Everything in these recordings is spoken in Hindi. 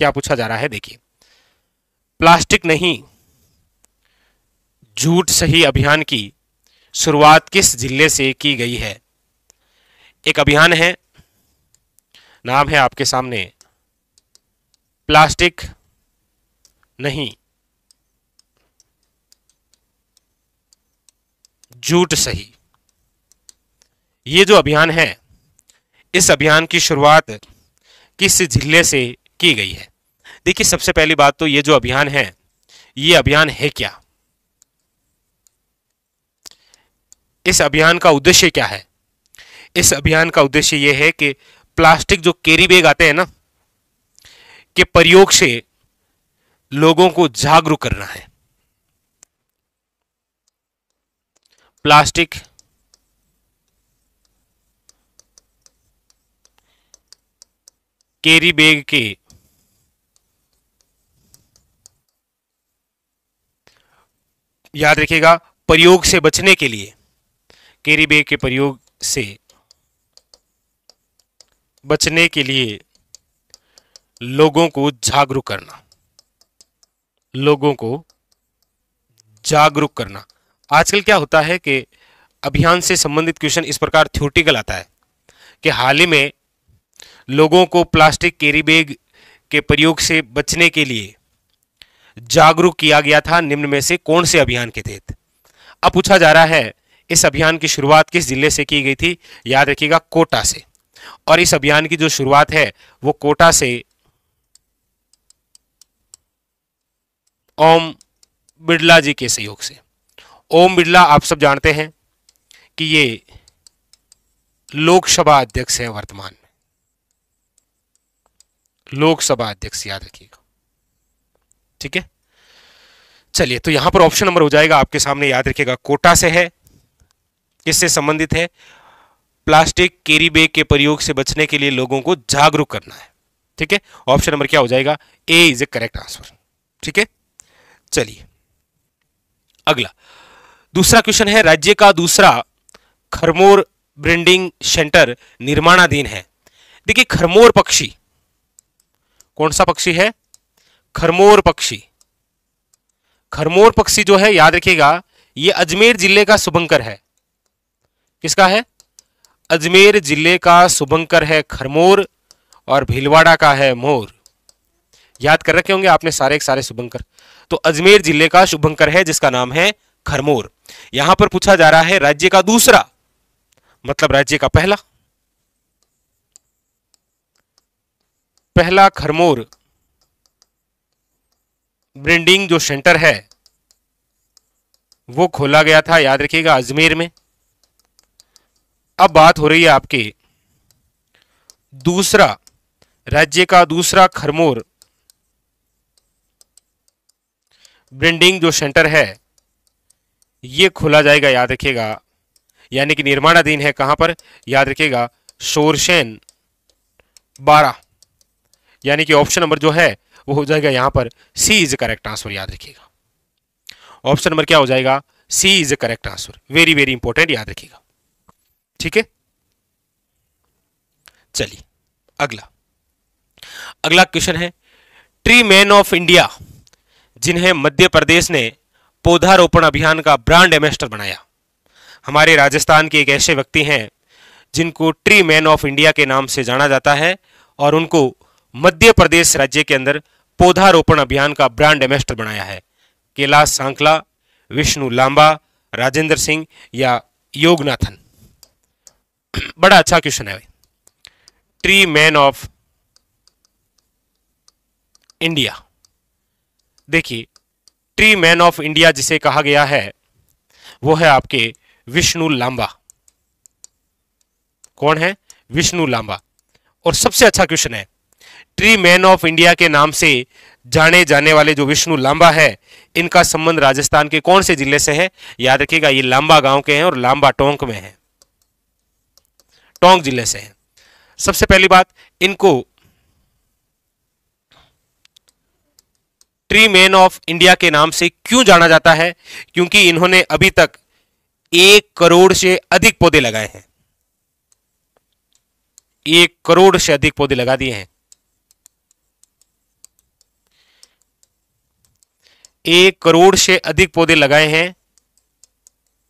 क्या पूछा जा रहा है देखिए प्लास्टिक नहीं झूठ सही अभियान की शुरुआत किस जिले से की गई है एक अभियान है नाम है आपके सामने प्लास्टिक नहीं झूठ सही ये जो अभियान है इस अभियान की शुरुआत किस जिले से की गई है देखिए सबसे पहली बात तो ये जो अभियान है ये अभियान है क्या इस अभियान का उद्देश्य क्या है इस अभियान का उद्देश्य यह है कि प्लास्टिक जो केरी बैग आते हैं ना के प्रयोग से लोगों को जागरूक करना है प्लास्टिक केरी बैग के याद रखिएगा प्रयोग से बचने के लिए कैरी बैग के प्रयोग से बचने के लिए लोगों को जागरूक करना लोगों को जागरूक करना आजकल क्या होता है कि अभियान से संबंधित क्वेश्चन इस प्रकार थ्योरेटिकल आता है कि हाल ही में लोगों को प्लास्टिक कैरी बैग के प्रयोग से बचने के लिए जागरूक किया गया था निम्न में से कौन से अभियान के तहत अब पूछा जा रहा है इस अभियान की शुरुआत किस जिले से की गई थी याद रखिएगा कोटा से और इस अभियान की जो शुरुआत है वो कोटा से ओम बिड़ला जी के सहयोग से ओम बिड़ला आप सब जानते हैं कि ये लोकसभा अध्यक्ष हैं वर्तमान में लोकसभा अध्यक्ष याद रखिएगा ठीक है चलिए तो यहां पर ऑप्शन नंबर हो जाएगा आपके सामने याद रखिएगा कोटा से है किससे संबंधित है प्लास्टिक केरी बैग के प्रयोग से बचने के लिए लोगों को जागरूक करना है ठीक है ऑप्शन नंबर क्या हो जाएगा A is A correct answer ठीक है चलिए अगला दूसरा क्वेश्चन है राज्य का दूसरा खरमोर ब्रिंडिंग सेंटर निर्माणाधीन है देखिए खरमोर पक्षी कौन सा पक्षी है खरमोर पक्षी खरमोर पक्षी जो है याद रखिएगा ये अजमेर जिले का शुभंकर है किसका है अजमेर जिले का शुभंकर है खरमोर और भीलवाड़ा का है मोर याद कर रखे होंगे आपने सारे के सारे शुभंकर तो अजमेर जिले का शुभंकर है जिसका नाम है खरमोर यहां पर पूछा जा रहा है राज्य का दूसरा मतलब राज्य का पहला पहला खरमोर ब्रिंडिंग जो सेंटर है वो खोला गया था याद रखिएगा अजमेर में अब बात हो रही है आपके दूसरा राज्य का दूसरा खरमोर ब्रिंडिंग जो सेंटर है ये खोला जाएगा याद रखिएगा यानी कि निर्माणाधीन है कहां पर याद रखिएगा शोरशेन बारह यानी कि ऑप्शन नंबर जो है वो हो जाएगा यहां पर सी इज करेक्ट आंसर याद रखिएगा ऑप्शन नंबर क्या हो जाएगा C is correct answer very very important याद रखिएगा ठीक है चलिए अगला अगला क्वेश्चन है ट्री मैन ऑफ इंडिया जिन्हें मध्य प्रदेश ने पौधारोपण अभियान का ब्रांड एम्बेसडर बनाया हमारे राजस्थान के एक ऐसे व्यक्ति हैं जिनको ट्री मैन ऑफ इंडिया के नाम से जाना जाता है और उनको मध्य प्रदेश राज्य के अंदर पौधारोपण अभियान का ब्रांड एम्बेस्टर बनाया है कैलाश सांकला विष्णु लांबा राजेंद्र सिंह या योगनाथन बड़ा अच्छा क्वेश्चन है ट्री मैन ऑफ इंडिया देखिए ट्री मैन ऑफ इंडिया जिसे कहा गया है वो है आपके विष्णु लांबा कौन है विष्णु लांबा और सबसे अच्छा क्वेश्चन है मिलिट्री मैन ऑफ इंडिया के नाम से जाने जाने वाले जो विष्णु लांबा है इनका संबंध राजस्थान के कौन से जिले से है याद रखिएगा ये लांबा गांव के हैं और लांबा टोंक में है टोंक जिले से है सबसे पहली बात इनको ट्री मैन ऑफ इंडिया के नाम से क्यों जाना जाता है क्योंकि इन्होंने अभी तक एक करोड़ से अधिक पौधे लगाए हैं एक करोड़ से अधिक पौधे लगा दिए हैं एक करोड़ से अधिक पौधे लगाए हैं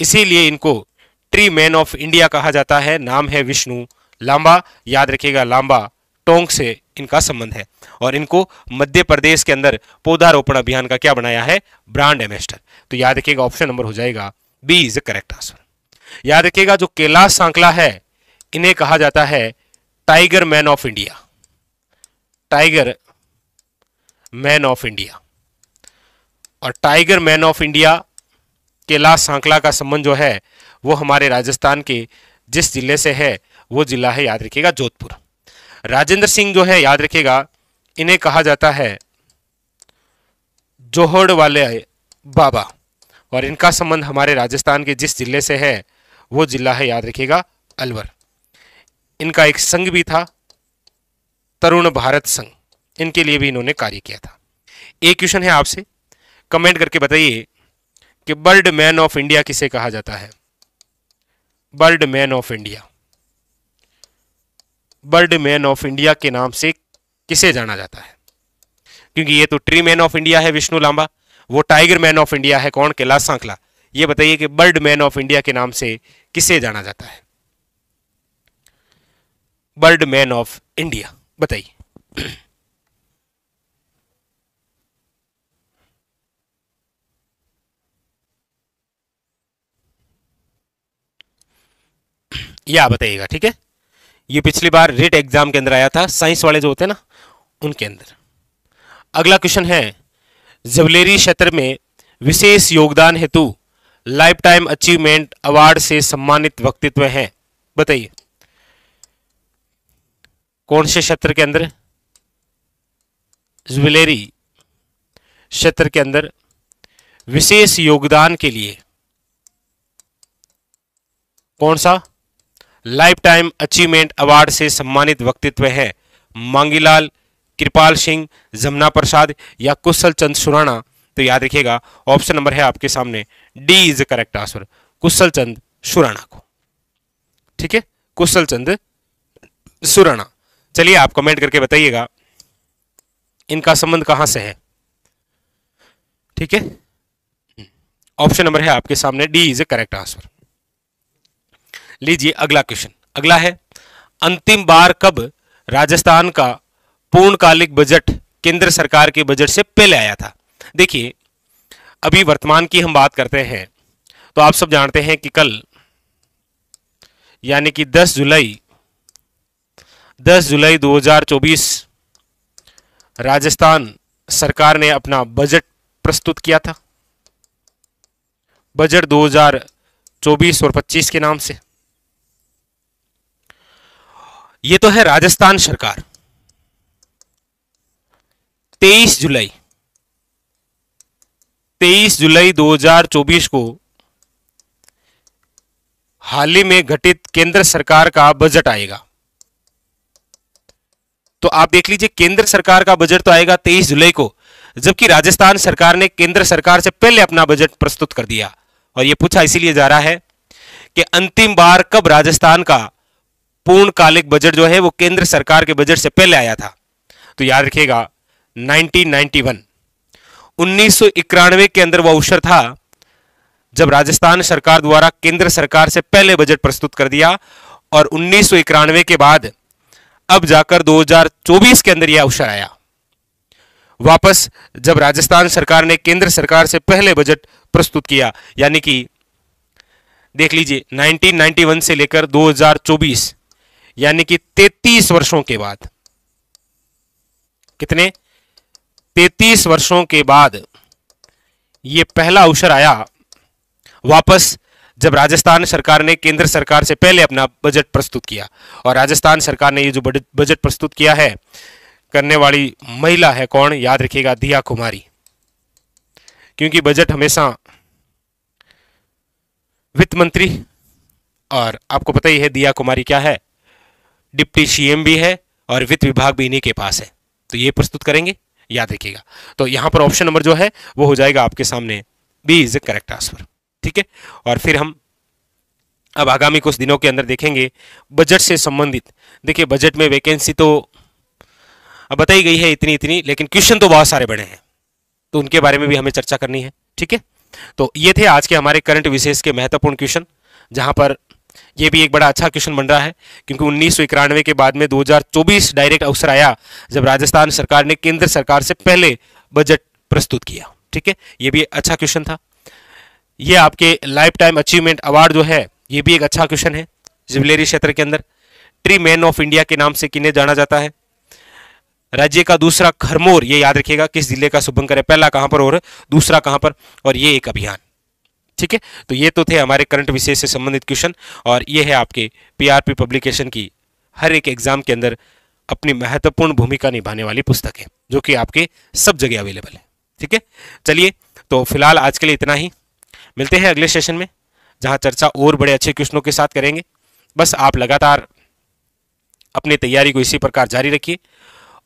इसीलिए इनको ट्री मैन ऑफ इंडिया कहा जाता है नाम है विष्णु लांबा याद रखिएगा लांबा टोंक से इनका संबंध है और इनको मध्य प्रदेश के अंदर पौधारोपण अभियान का क्या बनाया है ब्रांड एम्बेस्टर तो याद रखिएगा ऑप्शन नंबर हो जाएगा बी इज करेक्ट आंसर याद रखिएगा जो कैलाश सांकला है इन्हें कहा जाता है tiger man of India tiger man of India और tiger man of India Kailash Sankhala का संबंध जो है वो हमारे राजस्थान के जिस जिले से है वो जिला है याद रखिएगा जोधपुर राजेंद्र सिंह जो है याद रखिएगा इन्हें कहा जाता है जोहड़ वाले बाबा और इनका संबंध हमारे राजस्थान के जिस जिले से है वो जिला है याद रखिएगा अलवर इनका एक संघ भी था तरुण भारत संघ इनके लिए भी इन्होंने कार्य किया था एक क्वेश्चन है आपसे कमेंट करके बताइए कि बर्ड मैन ऑफ इंडिया किसे कहा जाता है bird man of India bird man of India के नाम से किसे जाना जाता है क्योंकि ये तो ट्री मैन ऑफ इंडिया है विष्णु लांबा वो टाइगर मैन ऑफ इंडिया है कौन कैलाश सांखला ये बताइए कि बर्ड मैन ऑफ इंडिया के नाम से किसे जाना जाता है बर्ड मैन ऑफ इंडिया बताइए आप बताइएगा ठीक है ये पिछली बार रेट एग्जाम के अंदर आया था साइंस वाले जो होते हैं ना उनके अंदर अगला क्वेश्चन है जबलेरी क्षेत्र में विशेष योगदान हेतु लाइफ टाइम अचीवमेंट अवार्ड से सम्मानित व्यक्तित्व हैं बताइए कौन से क्षेत्र के अंदर ज्वेलेरी क्षेत्र के अंदर विशेष योगदान के लिए कौन सा लाइफ टाइम अचीवमेंट अवार्ड से सम्मानित व्यक्तित्व हैं मांगीलाल कृपाल सिंह जमुना प्रसाद या कुशल चंद सुराना तो याद रखिएगा ऑप्शन नंबर है आपके सामने D is correct answer Kushal Chand Surana को ठीक है कुशल चंद सुराना चलिए आप कमेंट करके बताइएगा इनका संबंध कहां से है ठीक है हम्म। ऑप्शन नंबर है आपके सामने डी इज करेक्ट आंसर लीजिए अगला क्वेश्चन अगला है अंतिम बार कब राजस्थान का पूर्णकालिक बजट केंद्र सरकार के बजट से पहले आया था देखिए अभी वर्तमान की हम बात करते हैं तो आप सब जानते हैं कि कल यानी कि 10 जुलाई 10 जुलाई 2024 राजस्थान सरकार ने अपना बजट प्रस्तुत किया था बजट 2024 और 25 के नाम से ये तो है राजस्थान सरकार 23 जुलाई 23 जुलाई 2024 को हाल ही में घटित केंद्र सरकार का बजट आएगा तो आप देख लीजिए केंद्र सरकार का बजट तो आएगा 23 जुलाई को जबकि राजस्थान सरकार ने केंद्र सरकार से पहले अपना बजट प्रस्तुत कर दिया और यह पूछा इसीलिए जा रहा है कि अंतिम बार कब राजस्थान का पूर्णकालिक बजट जो है वो केंद्र सरकार के बजट से पहले आया था तो याद रखिएगा 1991 1991 के अंदर वह अवसर था जब राजस्थान सरकार द्वारा केंद्र सरकार से पहले बजट प्रस्तुत कर दिया और उन्नीस के बाद अब जाकर 2024 के अंदर यह अवसर आया वापस जब राजस्थान सरकार ने केंद्र सरकार से पहले बजट प्रस्तुत किया यानी कि देख लीजिए 1991 से लेकर यानी कि 33 वर्षों के बाद कितने 33 वर्षों के बाद ये पहला अवसर आया वापस जब राजस्थान सरकार ने केंद्र सरकार से पहले अपना बजट प्रस्तुत किया और राजस्थान सरकार ने ये जो बजट प्रस्तुत किया है करने वाली महिला है कौन याद रखिएगा दिया कुमारी क्योंकि बजट हमेशा वित्त मंत्री और आपको पता ही है दिया कुमारी क्या है डिप्टी सीएम भी है और वित्त विभाग भी इन्हीं के पास है तो ये प्रस्तुत करेंगे याद रखिएगा तो यहाँ पर ऑप्शन नंबर जो है वो हो जाएगा आपके सामने B is A correct answer ठीक है और फिर हम अब आगामी कुछ दिनों के अंदर देखेंगे बजट से संबंधित देखिए बजट में वैकेंसी तो अब बताई गई है इतनी इतनी लेकिन क्वेश्चन तो बहुत सारे बड़े हैं तो उनके बारे में भी हमें चर्चा करनी है ठीक है तो ये थे आज के हमारे करंट विशेष के महत्वपूर्ण क्वेश्चन जहाँ पर ये भी एक बड़ा अच्छा क्वेश्चन बन रहा है क्योंकि उन्नीस के बाद में 2024 डायरेक्ट अवसर आया जब राजस्थान सरकार ने केंद्र सरकार से पहले बजट प्रस्तुत किया ठीक है ये भी अच्छा क्वेश्चन था ये आपके लाइफ टाइम अचीवमेंट अवार्ड जो है ये भी एक अच्छा क्वेश्चन है जिवलेरी क्षेत्र के अंदर ट्री मैन ऑफ इंडिया के नाम से किन्हें जाना जाता है राज्य का दूसरा खरमोर ये याद रखिएगा किस जिले का शुभंकर है पहला कहां पर और दूसरा कहां पर और ये एक अभियान ठीक है तो ये तो थे हमारे करंट विषय से संबंधित क्वेश्चन और ये है आपके पीआरपी पब्लिकेशन की हर एक एग्जाम के अंदर अपनी महत्वपूर्ण भूमिका निभाने वाली पुस्तक है जो कि आपके सब जगह अवेलेबल है ठीक है चलिए तो फिलहाल आज के लिए इतना ही मिलते हैं अगले सेशन में जहां चर्चा और बड़े अच्छे क्वेश्चनों के साथ करेंगे बस आप लगातार अपनी तैयारी को इसी प्रकार जारी रखिए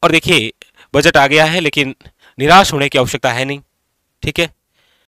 और देखिए बजट आ गया है लेकिन निराश होने की आवश्यकता है नहीं ठीक है